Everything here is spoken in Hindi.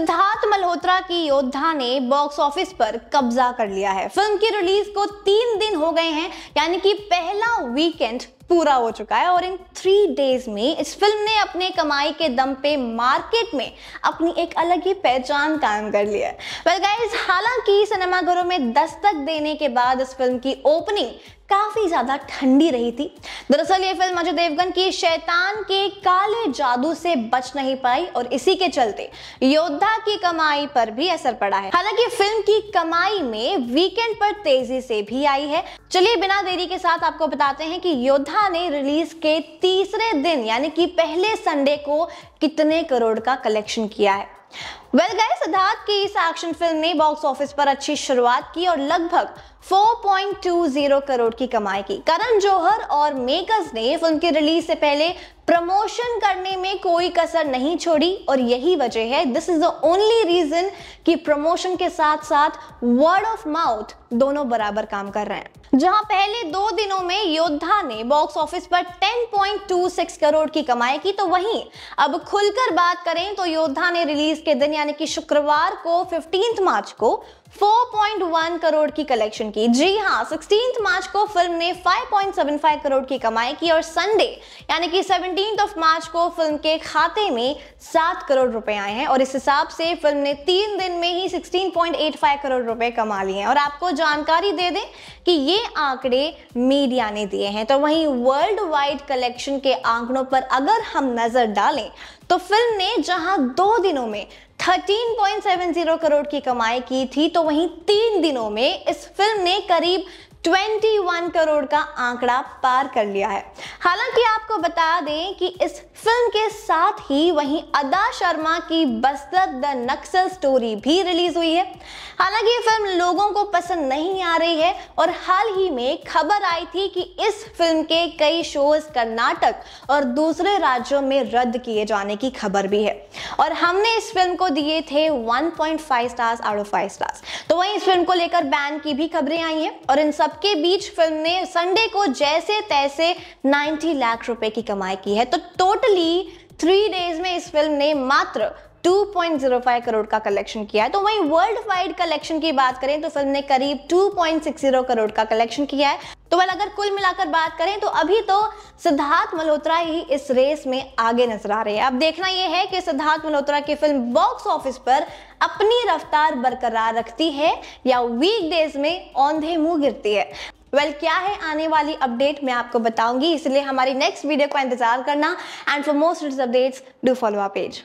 सिद्धार्थ मल्होत्रा की योद्धा ने बॉक्स ऑफिस पर कब्जा कर लिया है फिल्म की रिलीज को तीन दिन हो गए हैं यानी कि पहला वीकेंड पूरा हो चुका है और इन थ्री डेज में इस फिल्म ने अपने कमाई के दम पे मार्केट में अपनी एक अलग ही पहचान कायम कर लिया है वेल गाइस हालांकि सिनेमाघरों में दस्तक देने के बाद इस फिल्म की ओपनिंग काफ़ी ज़्यादा ठंडी रही थी दरअसल ये फिल्म अजय देवगन की शैतान के काले जादू से बच नहीं पाई और इसी के चलते योद्धा की कमाई पर भी असर पड़ा है हालांकि फिल्म की कमाई में वीकेंड पर तेजी से भी आई है चलिए बिना देरी के साथ आपको बताते हैं कि योद्धा ने रिलीज के तीसरे दिन यानी कि पहले संडे को कितने करोड़ का कलेक्शन किया है वेल गए सिद्धार्थ की इस एक्शन फिल्म ने बॉक्स ऑफिस पर अच्छी शुरुआत की और लगभग 4.20 करोड़ की कमाई की करण जौहर और मेकर्स ने फिल्म की रिलीज से पहले प्रमोशन करने में कोई कसर नहीं छोड़ी और यही वजह है this is the only reason कि प्रमोशन के साथ साथ वर्ड ऑफ माउथ दोनों बराबर काम कर रहे हैं जहां पहले दो दिनों में योद्धा ने बॉक्स ऑफिस पर 10.26 करोड़ की कमाई की तो वहीं अब खुलकर बात करें तो योद्धा ने रिलीज के दिन यानी कि शुक्रवार को 15 मार्च को 4.1 करोड़ की कलेक्शन की जी हाँ 16 मार्च को फिल्म ने 5.75 करोड़ की कमाई की और संडे यानी कि सेवनटीन ऑफ मार्च को फिल्म के खाते में 7 करोड़ रुपए आए हैं और इस हिसाब से फिल्म ने तीन दिन में ही 16.85 करोड़ रुपए कमा लिए हैं और आपको जानकारी दे दें कि ये आंकड़े मीडिया ने दिए हैं तो वहीं वर्ल्ड वाइड कलेक्शन के आंकड़ों पर अगर हम नजर डालें तो फिल्म ने जहां दो दिनों में 13.70 करोड़ की कमाई की थी तो वहीं तीन दिनों में इस फिल्म ने करीब 21 करोड़ का आंकड़ा पार कर लिया है हालांकि आपको बता दें कि इस फिल्म के साथ ही वहीं अदा शर्मा की बस्तर द नक्सल स्टोरी भी रिलीज हुई है हालांकि ये फिल्म लोगों को पसंद नहीं आ रही है और हाल ही में खबर आई थी कि इस फिल्म के कई शोज कर्नाटक और दूसरे राज्यों में रद्द किए जाने की खबर भी है और हमने इस फिल्म को दिए थे 1.5 स्टार्स आउट ऑफ 5 स्टार्स तो वहीं इस फिल्म को लेकर बैन की भी खबरें आई हैं और इन सब सबके बीच फिल्म ने संडे को जैसे तैसे 90 लाख रुपए की कमाई की है तो टोटली थ्री डेज में इस फिल्म ने मात्र 2.05 करोड़ का कलेक्शन किया है तो वहीं वर्ल्ड वाइड कलेक्शन की बात करें तो फिल्म ने करीब 2.60 करोड़ का कलेक्शन किया है तो वेल अगर कुल मिलाकर बात करें तो अभी तो सिद्धार्थ मल्होत्रा ही इस रेस में आगे नजर आ रहे हैं अब देखना यह है कि सिद्धार्थ मल्होत्रा की फिल्म बॉक्स ऑफिस पर अपनी रफ्तार बरकरार रखती है या वीक डेज में औंधे मुंह गिरती है वेल well, क्या है आने वाली अपडेट मैं आपको बताऊंगी इसलिए हमारी नेक्स्ट वीडियो का इंतजार करना and for most updates do follow our page